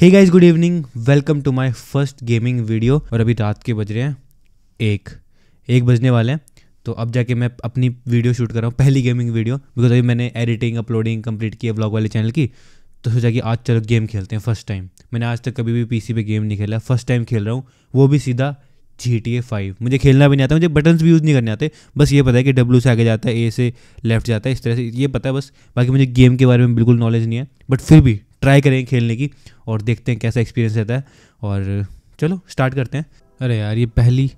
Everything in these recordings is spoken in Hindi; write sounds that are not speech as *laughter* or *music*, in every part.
hey guys good evening welcome to my first gaming video और अभी रात के बज रहे हैं एक एक बजने वाले हैं तो अब जाके मैं अपनी वीडियो शूट कर रहा हूँ पहली गेमिंग वीडियो बिकॉज अभी मैंने एडिटिंग अपलोडिंग कंप्लीट की है ब्लॉग वाले चैनल की तो सोचा कि आज चलो गेम खेलते हैं फर्स्ट टाइम मैंने आज तक कभी भी पीसी पे गेम नहीं खेला फर्स्ट टाइम खेल रहा हूँ वो भी सीधा जी टी ए फाइव मुझे खेलना भी नहीं आता मुझे बटन्स भी यूज़ नहीं करने आते बस ये पता है कि डब्ल्यू से आगे जाता है ए से लेफ्ट जाता है इस तरह से ये पता है बस बाकी मुझे गेम के बारे में बिल्कुल नॉलेज नहीं है बट फिर भी ट्राई करेंगे खेलने की और देखते हैं कैसा एक्सपीरियंस रहता है और चलो स्टार्ट करते हैं अरे यार ये पहली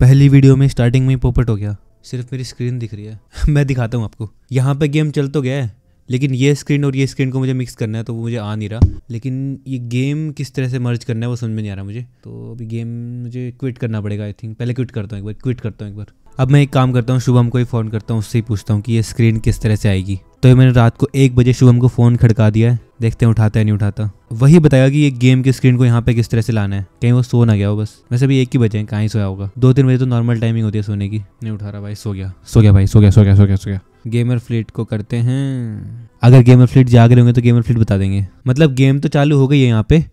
पहली वीडियो में स्टार्टिंग में ही पोपट हो गया सिर्फ मेरी स्क्रीन दिख रही है *laughs* मैं दिखाता हूँ आपको यहाँ पर गेम चल तो गया है लेकिन ये स्क्रीन और ये स्क्रीन को मुझे मिक्स करना है तो वो मुझे आ नहीं रहा लेकिन ये गेम किस तरह से मर्ज करना है वो समझ में नहीं आ रहा मुझे तो अभी गेम मुझे क्विट करना पड़ेगा आई थिंक पहले क्विट करता हूँ एक बार क्विट करता हूँ एक बार अब मैं एक काम करता हूँ शुभम को ही फ़ोन करता हूँ उससे ही पूछता हूँ कि ये स्क्रीन किस तरह से आएगी तो मैंने रात को एक बजे शुभम को फ़ोन खड़का दिया है देखते हैं उठाता है नहीं उठाता वही बताएगा कि ये गेम की स्क्रीन को यहाँ पे किस तरह से लाना है कहीं वो सो ना गया हो बस वैसे भी एक ही बजे हैं कहाँ ही सोया होगा दो तीन बजे तो नॉर्मल टाइमिंग होती है सोने की नहीं उठा रहा भाई सो गया सो गया भाई सो गया सो गया सो गया सो गया गेमर फ्लीट को करते हैं अगर गेमर फ्लीट जाग रहे होंगे तो गेमर फ्लीट बता देंगे मतलब गेम तो चालू हो गई है यहाँ पे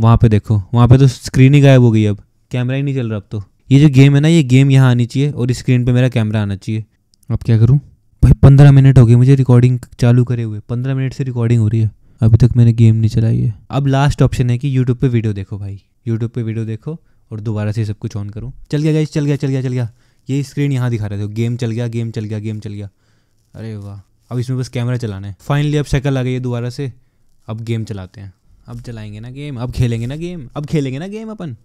वहाँ पे देखो वहाँ पे तो स्क्रीन ही गायब हो गई अब कैमरा ही नहीं चल रहा अब तो ये जो गेम है ना ये गेम यहाँ आनी चाहिए और स्क्रीन पर मेरा कैमरा आना चाहिए अब क्या करूँ भाई पंद्रह मिनट हो गए मुझे रिकॉर्डिंग चालू करे हुए पंद्रह मिनट से रिकॉर्डिंग हो रही है अभी तक मैंने गेम नहीं चलाई है अब लास्ट ऑप्शन है कि यूट्यूब पे वीडियो देखो भाई यूट्यूब पे वीडियो देखो और दोबारा से सब कुछ ऑन करो चल गया गाइस चल गया चल गया चल गया ये स्क्रीन यहाँ दिखा रहे थे गेम चल गया गेम चल गया गेम चल गया अरे वाह अब इसमें बस कैमरा चलाना है फाइनली अब शक्ल आ गई है दोबारा से अब गेम चलाते हैं अब चलाएंगे ना गेम अब खेलेंगे ना गेम अब खेलेंगे ना गेम अपन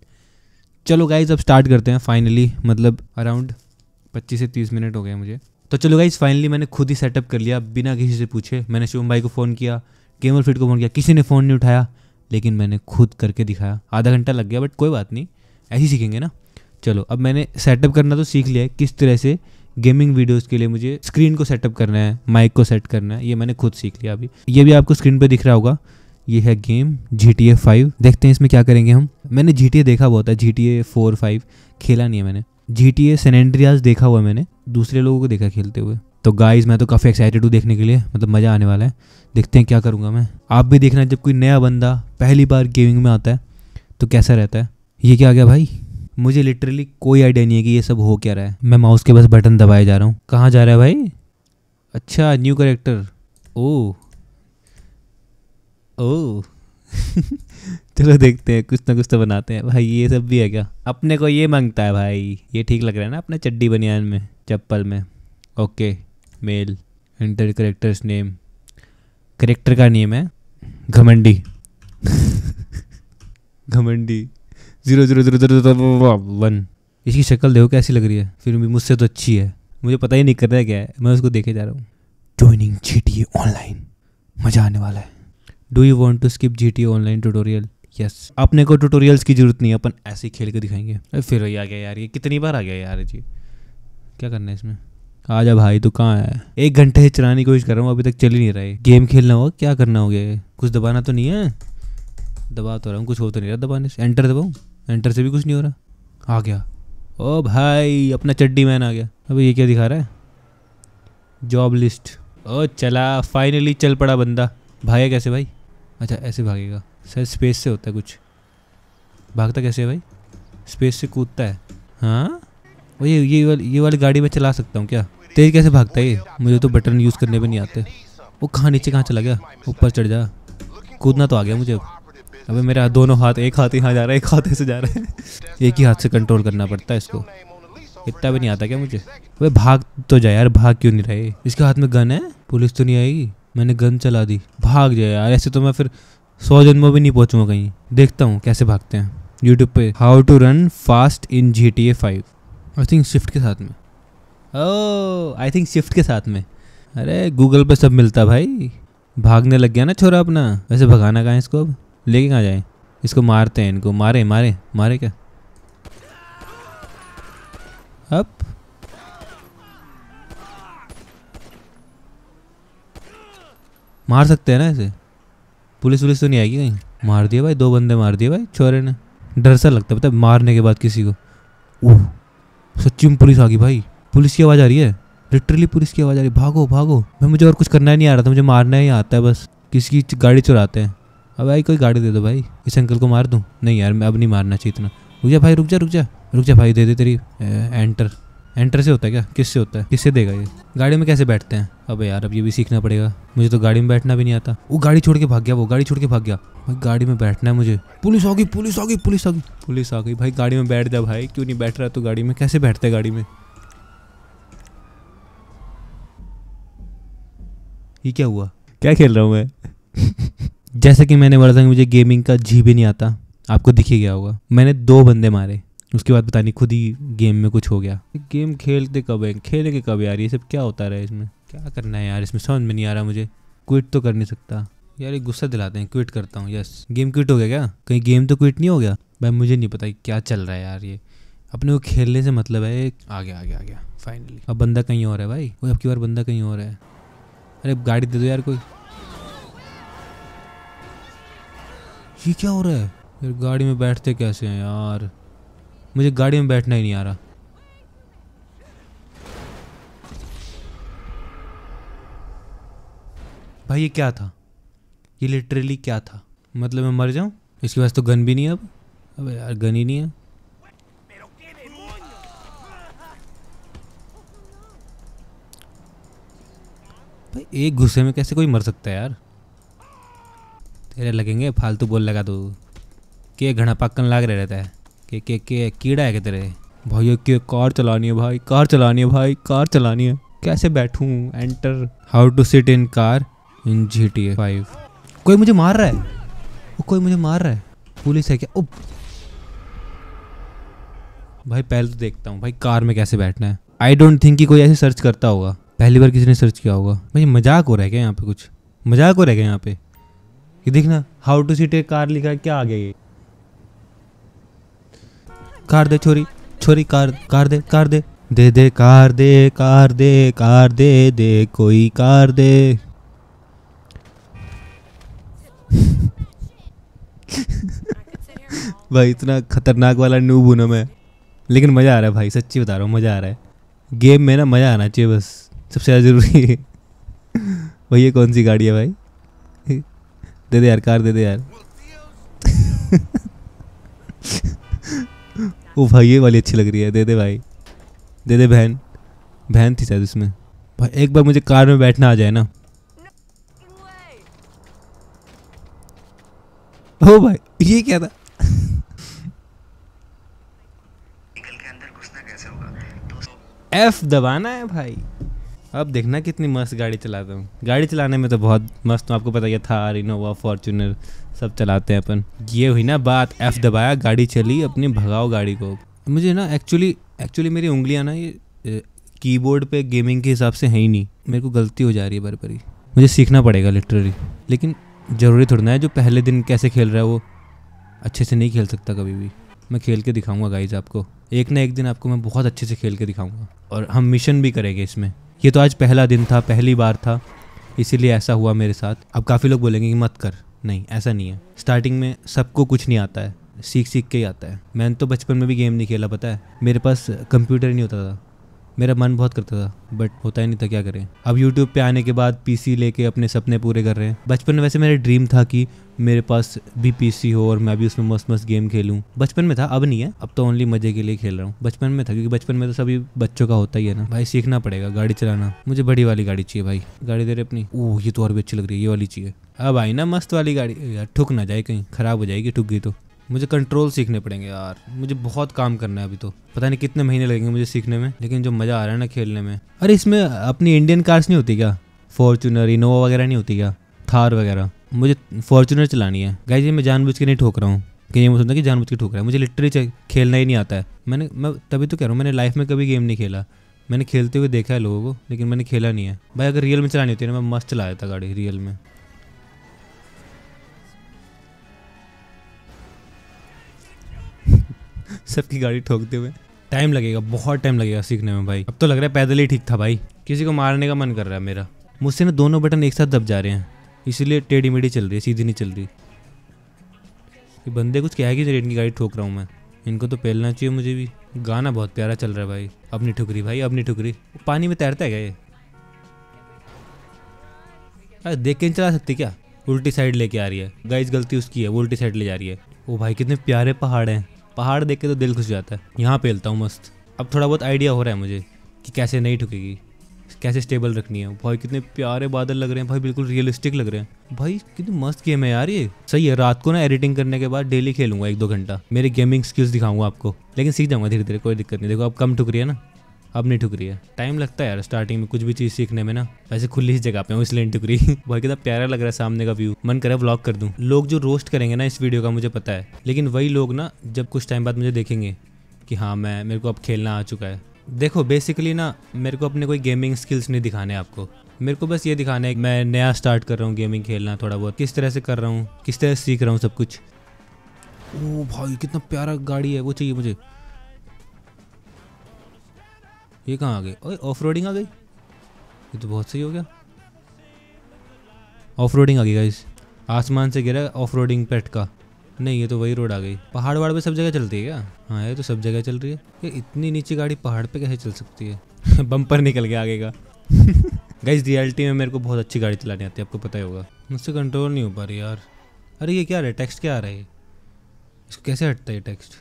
चलो गाइज अब स्टार्ट करते हैं फाइनली मतलब अराउंड पच्चीस से तीस मिनट हो गए मुझे तो चलो गाइज फाइनली मैंने खुद ही सेटअप कर लिया बिना किसी से पूछे मैंने शुभम भाई को फ़ोन किया केमल फिट को फ़ोन किया किसी ने फ़ोन नहीं उठाया लेकिन मैंने खुद करके दिखाया आधा घंटा लग गया बट कोई बात नहीं ऐसे सीखेंगे ना चलो अब मैंने सेटअप करना तो सीख लिया है किस तरह से गेमिंग वीडियोस के लिए मुझे स्क्रीन को सेटअप करना है माइक को सेट करना है ये मैंने खुद सीख लिया अभी ये भी आपको स्क्रीन पर दिख रहा होगा ये है game G T A five देखते हैं इसमें क्या करेंगे हम मैंने जी टी ए देखा बहुत है G T A four five खेला नहीं है मैंने जी टी ए सेनेंड्रियाज देखा हुआ मैंने दूसरे लोगों को देखा खेलते हुए तो गाइज मैं तो काफ़ी एक्साइटेड हूँ देखने के लिए मतलब मज़ा आने वाला है देखते हैं क्या करूँगा मैं आप भी देखना जब कोई नया बंदा पहली बार गेमिंग में आता है तो कैसा रहता है ये क्या आ गया भाई मुझे लिटरली कोई आइडिया नहीं है कि ये सब हो क्या रहा है मैं माउस के बस बटन दबाए जा रहा हूँ कहाँ जा रहा है भाई अच्छा न्यू करेक्टर ओ ओ चलो देखते हैं कुछ ना कुछ तो बनाते हैं भाई ये सब भी है क्या अपने को ये मांगता है भाई ये ठीक लग रहा है ना अपने चड्डी बनियान में चप्पल में okay male enter characters name character का नेम है घमंडी घमंडी zero zero zero zero one इसकी शक्ल देखो कैसी लग रही है फिर भी मुझसे तो अच्छी है मुझे पता ही नहीं कर रहा है क्या है मैं उसको देखे जा रहा हूँ ज्वाइनिंग जी टी ऑनलाइन मज़ा आने वाला है do you want to skip G T online tutorial yes आपने को ट्यूटोरियल्स की जरूरत नहीं है अपन ऐसे ही खेल के दिखाएंगे फिर वही आ गया यार ये कितनी बार आ गया यार जी क्या करना है इसमें आजा भाई तू कहाँ है एक घंटे से चलाने की कोशिश कर रहा हूँ अभी तक चल ही नहीं रहा है गेम खेलना होगा क्या करना होगा कुछ दबाना तो नहीं है दबा तो रहा हूँ कुछ हो तो नहीं रहा दबाने से एंटर दबाऊँ एंटर से भी कुछ नहीं हो रहा आ गया ओ भाई अपना चड्डी मैन आ गया अभी ये क्या दिखा रहा है जॉब लिस्ट ओ चला फाइनली चल पड़ा बंदा भाई कैसे भाई अच्छा ऐसे भागेगा सर स्पेस से होता है कुछ भागता कैसे है भाई स्पेस से कूदता है हाँ ये ये वाली ये वाली गाड़ी में चला सकता हूँ क्या तेज कैसे भागता है मुझे तो बटन यूज़ करने भी नहीं आते वो कहाँ नीचे कहाँ चला गया ऊपर चढ़ जा कूदना तो आ गया मुझे अबे मेरा दोनों हाथ एक हाथ यहाँ जा रहा है एक हाथ ऐसे जा रहा है एक ही हाथ से कंट्रोल करना पड़ता है इसको इतना भी नहीं आता क्या मुझे अबे भाग तो जाए यार भाग क्यों नहीं रहे इसके हाथ में गन है पुलिस तो नहीं आएगी मैंने गन चला दी भाग जाए यार ऐसे तो मैं फिर सौ जन्मों भी नहीं पहुँचूँगा कहीं देखता हूँ कैसे भागते हैं यूट्यूब पे how to run fast in G T A five I think Swift के साथ में आई थिंक शिफ्ट के साथ में अरे गूगल पे सब मिलता भाई भागने लग गया ना छोरा अपना वैसे भगाना कहाँ इसको अब लेके कहाँ जाए इसको मारते हैं इनको मारे मारे मारे क्या अब मार सकते हैं ना इसे पुलिस वुलिस तो नहीं आएगी कहीं मार दिया भाई दो बंदे मार दिए भाई छोरे ने डर सा लगता है पता मारने के बाद किसी को ओह सच्ची में पुलिस आ गई भाई पुलिस की आवाज़ आ रही है लिटरली पुलिस की आवाज़ आ रही है भागो भागो मैं मुझे और कुछ करना ही नहीं आ रहा था मुझे मारना ही आता है बस किसी की गाड़ी चुराते हैं अब भाई कोई गाड़ी दे दो भाई इस अंकल को मार दूँ नहीं यार मैं अब नहीं मारना चाहिए इतना रुक जा भाई रुक जा रुक जा रुक जा भाई दे दे तेरी एंटर एंटर से होता है क्या किससे होता है किससे देगा ये गाड़ी में कैसे बैठते हैं अब यार अब ये भी सीखना पड़ेगा मुझे तो गाड़ी में बैठना भी नहीं आता वो गाड़ी छोड़ के भाग गया वो गाड़ी छोड़ के भाग गया भाई गाड़ी में बैठना है मुझे पुलिस आ गई पुलिस आ गई पुलिस आ गई पुलिस आ गई भाई गाड़ी में बैठ जा भाई क्यों नहीं बैठ रहा तो गाड़ी में कैसे बैठते गाड़ी में ये क्या हुआ क्या खेल रहा हूँ मैं *laughs* जैसे कि मैंने बोला था कि मुझे गेमिंग का जी भी नहीं आता आपको दिख ही गया होगा मैंने दो बंदे मारे उसके बाद पता नहीं खुद ही गेम में कुछ हो गया गेम खेलते कब है खेलेंगे कब यार ये सब क्या होता रहा है इसमें क्या करना है यार इसमें समझ में नहीं आ रहा मुझे क्विट तो कर नहीं सकता यार ये गुस्सा दिलाते हैं क्विट करता हूँ यस गेम क्विट हो गया क्या कहीं गेम तो क्विट नहीं हो गया भाई मुझे नहीं पता क्या चल रहा है यार ये अपने को खेलने से मतलब है आ गया आ गया आ गया फाइनली अब बंदा कहीं और है भाई वो अब की बार बंदा कहीं और है अरे गाड़ी दे दो यार कोई ये क्या हो रहा है यार गाड़ी में बैठते कैसे हैं यार मुझे गाड़ी में बैठना ही नहीं आ रहा भाई ये क्या था ये लिटरली क्या था मतलब मैं मर जाऊं इसके पास तो गन भी नहीं है अब अब यार गन ही नहीं है भाई एक गुस्से में कैसे कोई मर सकता है यार तेरे लगेंगे फालतू बोल लगा तू के घना पक्कन लाग रहे रहता है के के के कीड़ा है के तेरे भाई के कार चलानी है भाई कार चलानी है भाई कार चलानी है कैसे बैठूं enter how to sit in car in G T A five कोई मुझे मार रहा है ओ, कोई मुझे मार रहा है पुलिस है क्या ओ भाई पहले तो देखता हूँ भाई कार में कैसे बैठना है आई डोंट थिंक कि कोई ऐसे सर्च करता होगा पहली बार किसी ने सर्च किया होगा भाई मजाक हो रहा है क्या यहाँ पे कुछ मजाक हो रहा है क्या यहाँ पे ये देखना how to seat a car लिखा क्या आ गया ये कार दे छोरी छोरी कार कार दे कार दे दे दे कार दे कार दे कार दे दे कोई कार दे भाई इतना खतरनाक वाला नूब हूं ना मैं लेकिन मज़ा आ रहा है भाई सच्ची बता रहा हूँ मज़ा आ रहा है गेम में ना मज़ा आना चाहिए बस सबसे ज़्यादा ज़रूरी है भाई कौन सी गाड़ी है भाई दे दे यार कार दे दे यार वो *laughs* भाई ये वाली अच्छी लग रही है दे दे भाई दे दे बहन बहन थी शायद उसमें भाई एक बार मुझे कार में बैठना आ जाए ना ओ भाई ये क्या था एफ दबाना है भाई अब देखना कितनी मस्त गाड़ी चलाता हूँ गाड़ी चलाने में तो बहुत मस्त हूँ आपको पता ही था इनोवा फॉर्चुनर सब चलाते हैं अपन ये हुई ना बात एफ़ दबाया गाड़ी चली अपनी भगाओ गाड़ी को मुझे ना एक्चुअली एक्चुअली मेरी उंगलियाँ ना ये कीबोर्ड पे गेमिंग के हिसाब से है ही नहीं मेरे को गलती हो जा रही है बार बारी मुझे सीखना पड़ेगा लिटरली लेकिन ज़रूरी थोड़ा ना है जो पहले दिन कैसे खेल रहा है वो अच्छे से नहीं खेल सकता कभी भी मैं खेल के दिखाऊंगा गाइज आपको एक ना एक दिन आपको मैं बहुत अच्छे से खेल के दिखाऊंगा और हम मिशन भी करेंगे इसमें ये तो आज पहला दिन था पहली बार था इसीलिए ऐसा हुआ मेरे साथ अब काफ़ी लोग बोलेंगे कि मत कर नहीं ऐसा नहीं है स्टार्टिंग में सबको कुछ नहीं आता है सीख सीख के ही आता है मैंने तो बचपन में भी गेम नहीं खेला पता है मेरे पास कंप्यूटर नहीं होता था मेरा मन बहुत करता था बट होता ही नहीं था क्या करें अब यूट्यूब पे आने के बाद पीसी लेके अपने सपने पूरे कर रहे हैं बचपन में वैसे मेरा ड्रीम था कि मेरे पास भी पीसी हो और मैं भी उसमें मस्त मस्त गेम खेलूँ बचपन में था अब नहीं है अब तो ओनली मजे के लिए खेल रहा हूँ बचपन में था क्योंकि बचपन में तो सभी बच्चों का होता ही है ना भाई सीखना पड़ेगा गाड़ी चलाना मुझे बड़ी वाली गाड़ी चाहिए भाई गाड़ी दे रहे अपनी ओह ये तो और भी अच्छी लग रही है ये वाली चाहिए अब आई ना मस्त वाली गाड़ी यार ठुक ना जाए कहीं खराब हो जाएगी ठुक गई तो मुझे कंट्रोल सीखने पड़ेंगे यार मुझे बहुत काम करना है अभी तो पता नहीं कितने महीने लगेंगे मुझे सीखने में लेकिन जो मज़ा आ रहा है ना खेलने में अरे इसमें अपनी इंडियन कार्स नहीं होती क्या फॉर्चूनर इनोवा वगैरह नहीं होती क्या थार वगैरह मुझे फॉर्चूनर चलानी है गाइज जी मैं जानबूझ के नहीं ठोक रहा हूँ कि ये मैं सोचता कि जानबूझ के ठोक रहा है मुझे लिटरली खेलना ही नहीं आता है मैंने मैं तभी तो कह रहा हूँ मैंने लाइफ में कभी गेम नहीं खेला मैंने खेलते हुए देखा है लोगों को लेकिन मैंने खेला नहीं है भाई अगर रियल में चलानी होती है ना मैं मस्त चला जाता गाड़ी रियल में सबकी गाड़ी ठोकते हुए टाइम लगेगा बहुत टाइम लगेगा सीखने में भाई अब तो लग रहा है पैदल ही ठीक था भाई किसी को मारने का मन कर रहा है मेरा मुझसे ना दोनों बटन एक साथ दब जा रहे हैं इसीलिए टेढ़ी मेढ़ी चल रही है सीधी नहीं चल रही कि बंदे कुछ क्या कि इनकी गाड़ी ठोक रहा हूँ मैं इनको तो पहलना चाहिए मुझे भी गाना बहुत प्यारा चल रहा है भाई अपनी ठुकरी भाई अपनी ठुकरी पानी में तैरता है क्या ये अरे देख के नहीं चला सकती क्या उल्टी साइड लेके आ रही है गाइस गलती उसकी है वो उल्टी साइड ले जा रही है ओ भाई कितने प्यारे पहाड़ हैं पहाड़ देख के तो दिल खुश जाता है यहाँ पेलता हूँ मस्त अब थोड़ा बहुत आइडिया हो रहा है मुझे कि कैसे नहीं ठुकेगी कैसे स्टेबल रखनी है भाई कितने प्यारे बादल लग रहे हैं भाई बिल्कुल रियलिस्टिक लग रहे हैं भाई कितनी मस्त गेम है यार ये सही है रात को ना एडिटिंग करने के बाद डेली खेलूंगा एक दो घंटा मेरी गेमिंग स्किल्स दिखाऊंगा आपको लेकिन सीख जाऊंगा धीरे धीरे कोई दिक्कत नहीं देखो अब कम ठुक रही है ना अब नहीं ठुक रही है टाइम लगता है यार स्टार्टिंग में कुछ भी चीज़ सीखने में ना वैसे खुली ही जगह पे हूँ इसलिए ठुक रही कितना *laughs* प्यारा लग रहा है सामने का व्यू मन करे ब्लॉक कर दूँ लोग जो रोस्ट करेंगे ना इस वीडियो का मुझे पता है लेकिन वही लोग ना जब कुछ टाइम बाद मुझे देखेंगे कि हाँ मैं मेरे को अब खेलना आ चुका है देखो बेसिकली ना मेरे को अपने कोई गेमिंग स्किल्स नहीं दिखाने आपको मेरे को बस ये दिखाना है कि मैं नया स्टार्ट कर रहा हूँ गेमिंग खेलना थोड़ा बहुत किस तरह से कर रहा हूँ किस तरह से सीख रहा हूँ सब कुछ ओ भाई कितना प्यारा गाड़ी है वो चाहिए मुझे ये कहाँ आ गए ओए ऑफ रोडिंग आ गई ये तो बहुत सही हो गया ऑफ रोडिंग आ गई गाइस आसमान से गिरा ऑफ रोडिंग पेट का नहीं ये तो वही रोड आ गई पहाड़ वहाड़ पे सब जगह चलती है क्या हाँ ये तो सब जगह चल रही है ये इतनी नीचे गाड़ी पहाड़ पे कैसे चल सकती है बम्पर *laughs* निकल गया आगे का गाइस *laughs* रियलिटी में मेरे को बहुत अच्छी गाड़ी चलानी आती है आपको पता ही होगा मुझसे कंट्रोल नहीं हो पा रही यार अरे ये क्या रहा है टेक्स्ट क्या आ रहा है इसको कैसे हटता है ये टेक्स्ट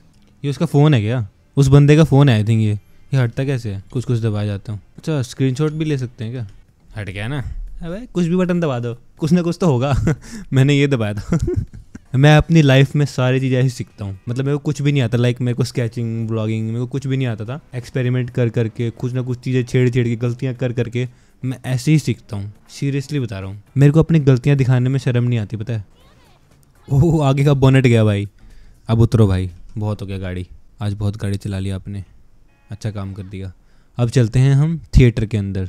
ये उसका फ़ोन है क्या उस बंदे का फ़ोन है आई थिंक ये ये हटता कैसे है कुछ कुछ दबाया जाता हूँ अच्छा स्क्रीन भी ले सकते हैं क्या हट गया ना अबे कुछ भी बटन दबा दो कुछ ना कुछ तो होगा *laughs* मैंने ये दबाया था *laughs* मैं अपनी लाइफ में सारी चीज़ें ऐसी सीखता हूँ मतलब मेरे को कुछ भी नहीं आता लाइक मेरे को स्केचिंग ब्लॉगिंग मेरे को कुछ भी नहीं आता था एक्सपेरिमेंट कर करके कुछ ना कुछ चीज़ें छेड़ छेड़ के गलतियाँ कर करके मैं ऐसे ही सीखता हूँ सीरियसली बता रहा हूँ मेरे को अपनी गलतियाँ दिखाने में शर्म नहीं आती पता है ओह आगे का बोनेट गया भाई अब उतरो भाई बहुत हो गया गाड़ी आज बहुत गाड़ी चला ली आपने अच्छा काम कर दिया अब चलते हैं हम थिएटर के अंदर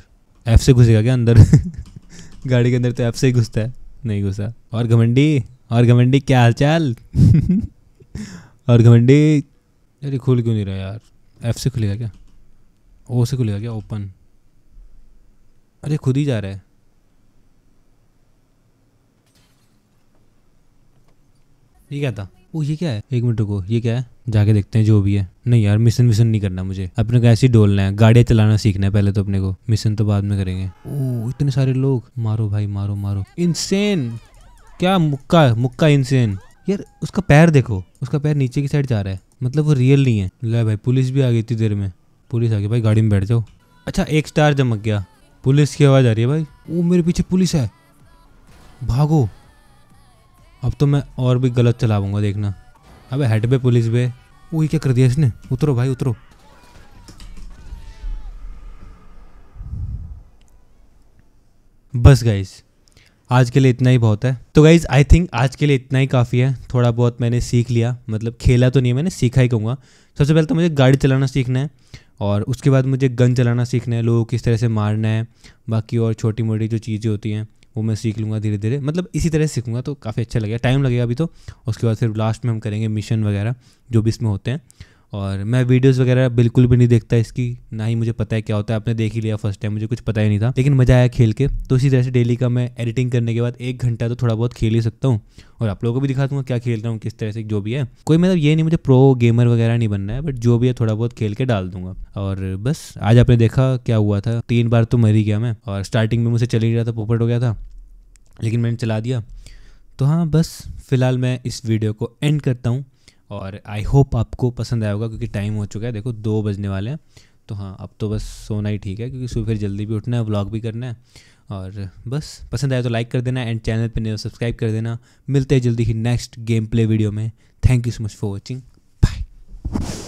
ऐप से घुसेगा क्या अंदर *laughs* गाड़ी के अंदर तो ऐप से ही घुसता है नहीं घुसा और घमंडी और घमंडी क्या हाल चाल *laughs* और घमंडी अरे खुल क्यों नहीं रहा यार ऐप से खुलेगा क्या ओ से खुलेगा क्या ओपन अरे खुद ही जा रहा है ये क्या था वो ये क्या है एक मिनट रुको ये क्या है जाके देखते हैं जो भी है नहीं यार मिशन मिशन नहीं करना मुझे अपने को ऐसे ही डोलना है गाड़ियाँ चलाना सीखना है पहले तो अपने को मिशन तो बाद में करेंगे ओ इतने सारे लोग मारो भाई मारो मारो इंसेन क्या मुक्का मुक्का इंसेन यार उसका पैर देखो उसका पैर नीचे की साइड जा रहा है मतलब वो रियल नहीं है ले भाई पुलिस भी आ गई इतनी देर में पुलिस आ गई भाई गाड़ी में बैठ जाओ अच्छा एक स्टार चमक गया पुलिस की आवाज़ आ रही है भाई वो मेरे पीछे पुलिस है भागो अब तो मैं और भी गलत चलाऊंगा देखना अबे हट बे पुलिस बे वही क्या कर दिया इसने उतरो भाई उतरो बस गाइज़ आज के लिए इतना ही बहुत है तो गाइज आई थिंक आज के लिए इतना ही काफ़ी है थोड़ा बहुत मैंने सीख लिया मतलब खेला तो नहीं मैंने सीखा ही कहूँगा सबसे पहले तो मुझे गाड़ी चलाना सीखना है और उसके बाद मुझे गन चलाना सीखना है लोगों किस तरह से मारना है बाकी और छोटी मोटी जो चीज़ें होती हैं वो मैं सीख लूँगा धीरे धीरे मतलब इसी तरह सीखूँगा तो काफ़ी अच्छा लगेगा टाइम लगेगा अभी तो उसके बाद फिर लास्ट में हम करेंगे मिशन वगैरह जो भी इसमें होते हैं और मैं वीडियोस वगैरह बिल्कुल भी नहीं देखता इसकी ना ही मुझे पता है क्या होता है आपने देख ही लिया फर्स्ट टाइम मुझे कुछ पता ही नहीं था लेकिन मज़ा आया खेल के तो इसी तरह से डेली का मैं एडिटिंग करने के बाद एक घंटा तो थोड़ा बहुत खेल ही सकता हूँ और आप लोगों को भी दिखा दूंगा क्या खेलता हूँ किस तरह से जो भी है कोई मतलब ये नहीं मुझे प्रो गेमर वगैरह नहीं बनना है बट जो भी है थोड़ा बहुत खेल के डाल दूंगा और बस आज आपने देखा क्या हुआ था तीन बार तो मर ही गया मैं और स्टार्टिंग में मुझे चल ही रहा था पोपट हो गया था लेकिन मैंने चला दिया तो हाँ बस फ़िलहाल मैं इस वीडियो को एंड करता हूँ और आई होप आपको पसंद आया होगा क्योंकि टाइम हो चुका है देखो दो बजने वाले हैं तो हाँ अब तो बस सोना ही ठीक है क्योंकि सुबह फिर जल्दी भी उठना है व्लॉग भी करना है और बस पसंद आया तो लाइक कर देना एंड चैनल पर सब्सक्राइब कर देना मिलते हैं जल्दी ही नेक्स्ट गेम प्ले वीडियो में thank you so much for watching bye